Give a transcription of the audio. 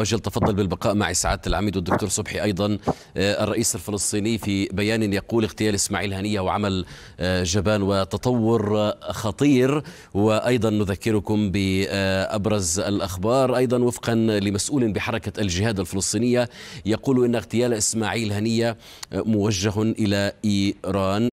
أجل تفضل بالبقاء معي سعادة العميد والدكتور صبحي أيضا آه، الرئيس الفلسطيني في بيان يقول اغتيال إسماعيل هنية وعمل آه، جبان وتطور خطير وأيضا نذكركم بأبرز الأخبار أيضا وفقا لمسؤول بحركة الجهاد الفلسطينية يقول إن اغتيال إسماعيل هنية آه، موجه إلى إيران